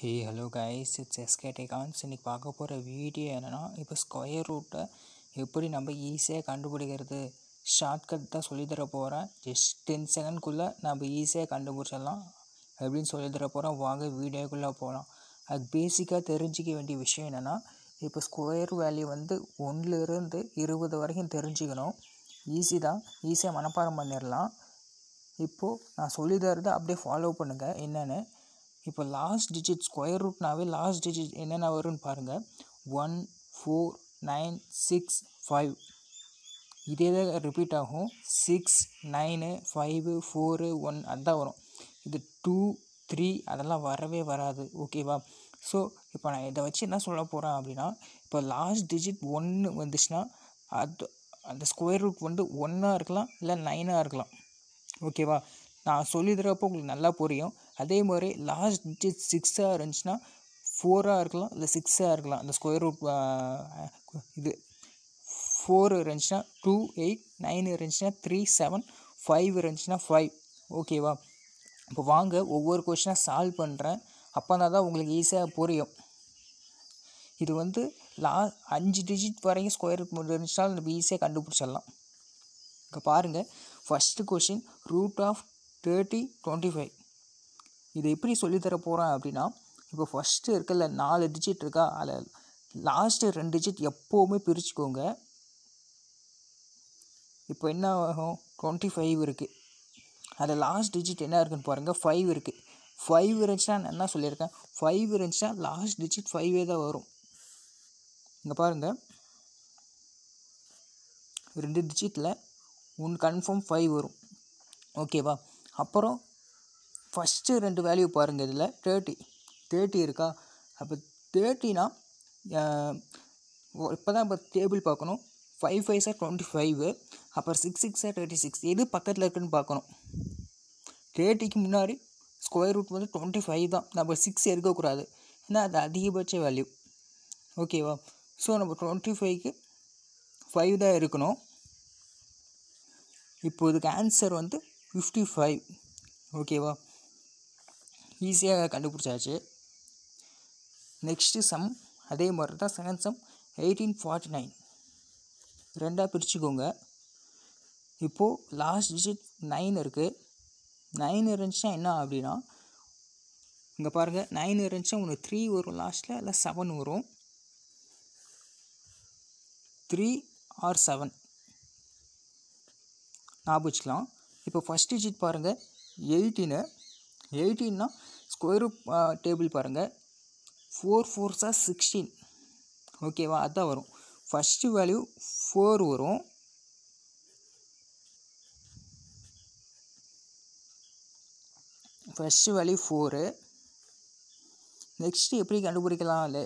hey hello guys it's SK cons இன்றைக்கி பார்க்க போகிற வீடியோ என்னென்னா இப்போ ஸ்கொயர் ரூட்டை எப்படி நம்ம ஈஸியாக கண்டுபிடிக்கிறது ஷார்ட்கட் தான் சொல்லித்தர போகிறேன் ஜஸ்ட் டென் செகண்ட்குள்ளே நம்ம ஈஸியாக கண்டுபிடிச்சிடலாம் எப்படின்னு சொல்லித்தர போகிறோம் வாங்க வீடியோக்குள்ளே போகலாம் அது பேசிக்காக தெரிஞ்சிக்க வேண்டிய விஷயம் என்னென்னா இப்போ ஸ்கொயர் வேல்யூ வந்து ஒன்றுலேருந்து இருபது வரைக்கும் தெரிஞ்சுக்கணும் ஈஸி தான் ஈஸியாக மனப்பாடம் பண்ணிடலாம் இப்போது நான் சொல்லித்தரதை அப்படியே ஃபாலோ பண்ணுங்கள் என்னென்னு இப்போ லாஸ்ட் டிஜிட் ஸ்கொயர் ரூட்னாவே லாஸ்ட் டிஜிட் என்னென்ன வரும்னு பாருங்கள் one four nine six five இதே தான் ரிப்பீட் ஆகும் six nine five four one அதுதான் வரும் இது டூ த்ரீ அதெல்லாம் வரவே வராது ஓகேவா ஸோ இப்போ நான் இதை வச்சு என்ன சொல்ல போகிறேன் அப்படின்னா இப்போ லாஸ்ட் டிஜிட் ஒன்று வந்துச்சுன்னா அது அந்த ஸ்கொயர் ரூட் வந்து ஒன்றா இருக்கலாம் இல்லை நைனாக இருக்கலாம் ஓகேவா நான் சொல்லி தரப்போ உங்களுக்கு நல்லா புரியும் அதே மாதிரி லாஸ்ட் டிஜிட் சிக்ஸாக இருந்துச்சுன்னா ஃபோராக இருக்கலாம் இல்லை சிக்ஸாக இருக்கலாம் அந்த ஸ்கொயர் ரூட் இது ஃபோர் இருந்துச்சுன்னா டூ எயிட் நைன் இருந்துச்சுன்னா த்ரீ செவன் ஃபைவ் இருந்துச்சுன்னா ஃபைவ் ஓகேவா இப்போ வாங்க ஒவ்வொரு கொஷினாக சால்வ் பண்ணுறேன் அப்போ தான் உங்களுக்கு ஈஸியாக புரியும் இது வந்து லா அஞ்சு டிஜிட் வரைக்கும் ஸ்கொயர் ரூட் இருந்துச்சுன்னா நம்ம ஈஸியாக கண்டுபிடிச்சிடலாம் இங்கே பாருங்கள் first question root of thirty twenty five இதை எப்படி சொல்லித்தர போகிறேன் அப்படின்னா இப்போ ஃபஸ்ட்டு இருக்கல நாலு டிஜிட் இருக்கா அதில் லாஸ்ட்டு ரெண்டு டிஜிட் எப்போவுமே பிரிச்சுக்கோங்க இப்போ என்ன ஆகும் டுவெண்ட்டி ஃபைவ் இருக்குது அதில் லாஸ்ட் டிஜிட் என்ன இருக்குன்னு பாருங்கள் ஃபைவ் இருக்குது ஃபைவ் இருந்துச்சுன்னா நான் என்ன சொல்லியிருக்கேன் ஃபைவ் இருந்துச்சுன்னா லாஸ்ட் டிஜிட் ஃபைவே தான் வரும் இங்கே பாருங்கள் ரெண்டு டிஜிட்டில் ஒன்று கன்ஃபார்ம் ஃபைவ் வரும் ஓகேவா அப்புறம் ஃபஸ்ட்டு ரெண்டு வேல்யூ பாருங்கள் இதில் தேர்ட்டி தேர்ட்டி இருக்கா அப்போ தேர்ட்டினா இப்போ தான் இப்போ டேபிள் பார்க்கணும் ஃபைவ் ஃபைவ் சார் டுவெண்ட்டி ஃபைவ் அப்புறம் சிக்ஸ் சிக்ஸ் சார் தேர்ட்டி சிக்ஸ் எது பக்கத்தில் இருக்குன்னு பார்க்கணும் தேர்ட்டிக்கு முன்னாடி ஸ்கொயர் ரூட் வந்து டுவெண்ட்டி ஃபைவ் தான் நம்ம சிக்ஸ் எடுக்கக்கூடாது ஏன்னா அது அதிகபட்ச வேல்யூ ஓகேவா ஸோ நம்ம டுவெண்ட்டி ஃபைவ்க்கு ஃபைவ் தான் இருக்கணும் இப்போ இதுக்கு ஆன்சர் வந்து ஃபிஃப்டி ஃபைவ் ஓகேவா ஈஸியாக கண்டுபிடிச்சாச்சு நெக்ஸ்ட்டு சம் அதே மாதிரி தான் second sum eighteen forty nine ரெண்டாக பிரிச்சுக்கோங்க இப்போது லாஸ்ட் டிஜிட் நைன் இருக்குது நைன் இருந்துச்சுன்னா என்ன அப்படின்னா இங்கே பாருங்கள் நைன் இருந்துச்சுன்னா ஒன்று த்ரீ வரும் லாஸ்ட்டில் இல்லை செவன் வரும் த்ரீ ஆர் செவன் ஞாபகம் வச்சுக்கலாம் இப்போ ஃபஸ்ட் டிஜிட் பாருங்கள் எயிட்டின்னு எயிட்டீன்னா ஸ்கொயர் டேபிள் பாருங்கள் ஃபோர் ஃபோர்ஸாக சிக்ஸ்டீன் ஓகேவா அதுதான் வரும் ஃபஸ்ட்டு வேல்யூ ஃபோர் வரும் ஃபஸ்ட்டு வேல்யூ ஃபோரு நெக்ஸ்ட்டு எப்படி கண்டுபிடிக்கலாம் இல்லை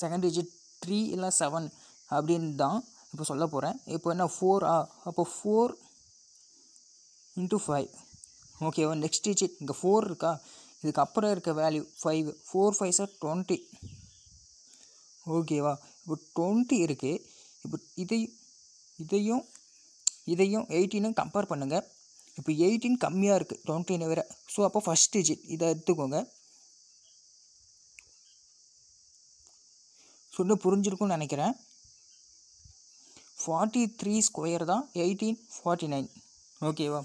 செகண்ட் டிஜிட் த்ரீ இல்லை செவன் அப்படின்னு தான் இப்போ சொல்ல போகிறேன் இப்போ என்ன ஃபோர் அப்போ ஃபோர் இன்ட்டு ஃபைவ் ஓகேவா நெக்ஸ்ட் டிஜிட் இங்கே ஃபோர் இருக்கா இதுக்கப்புறம் இருக்க வேல்யூ ஃபைவ் ஃபோர் ஃபைவ் சார் டுவெண்ட்டி ஓகேவா இப்போ டுவெண்ட்டி இருக்குது இப்போ இதை இதையும் இதையும் எயிட்டீனும் கம்பேர் பண்ணுங்கள் இப்போ எயிட்டீன் கம்மியாக இருக்குது டுவெண்ட்டினை வேற ஸோ அப்போ ஃபஸ்ட் டிஜிட் இதை எடுத்துக்கோங்க சொன்ன புரிஞ்சிருக்கும்னு நினைக்கிறேன் ஃபார்ட்டி த்ரீ ஸ்கொயர் தான் எயிட்டீன் ஃபார்ட்டி நைன் ஓகேவா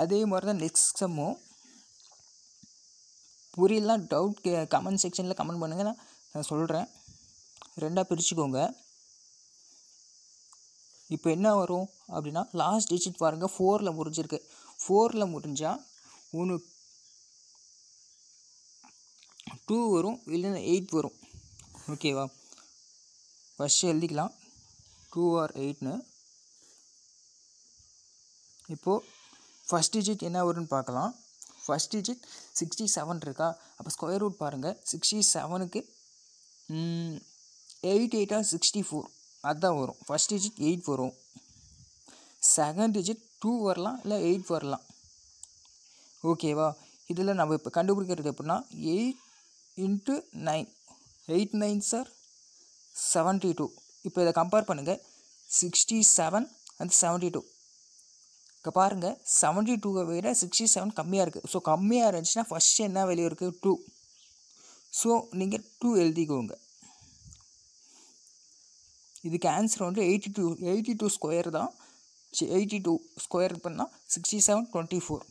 அதே மாதிரி தான் நெக்ஸ்ட் செம்மும் புரியலாம் டவுட் கே கமெண்ட் செக்ஷனில் கமெண்ட் பண்ணுங்கள் நான் சொல்கிறேன் ரெண்டாக பிரிச்சுக்கோங்க இப்போ என்ன வரும் அப்படின்னா லாஸ்ட் டிஜிட் பாருங்கள் ஃபோரில் முடிஞ்சிருக்கு ஃபோரில் முடிஞ்சால் ஒன்று டூ வரும் இல்லைன்னா எயிட் வரும் ஓகேவா ஃபஸ்ட்டு எழுதிக்கலாம் டூ ஆர் எயிட்னு இப்போது ஃபஸ்ட் டிஜிட் என்ன வரும்னு பார்க்கலாம் ஃபஸ்ட் டிஜிட் சிக்ஸ்டி செவன் இருக்கா அப்போ ஸ்கொயர் ரூட் பாருங்கள் சிக்ஸ்டி செவனுக்கு எயிட் எயிட்டாக சிக்ஸ்டி ஃபோர் அதுதான் வரும் ஃபஸ்ட் டிஜிட் எயிட் வரும் செகண்ட் டிஜிட் டூ வரலாம் இல்லை எயிட் வரலாம் ஓகேவா இதில் நம்ம இப்போ கண்டுபிடிக்கிறது எப்படின்னா eight into nine eight nine சார் செவன்ட்டி டூ இப்போ இதை கம்பேர் பண்ணுங்கள் sixty seven and seventy two இப்போ பாருங்கள் செவன்ட்டி டூவை விட சிக்ஸ்டி செவன் கம்மியாக இருக்குது ஸோ கம்மியாக இருந்துச்சுன்னா ஃபஸ்ட்டு என்ன வெளியே இருக்குது டூ ஸோ நீங்கள் டூ எழுதிக்கோங்க இதுக்கு ஆன்சர் வந்து eighty two eighty two square தான் எயிட்டி டூ ஸ்கொயர் பண்ணால் சிக்ஸ்டி செவன் டுவெண்ட்டி ஃபோர்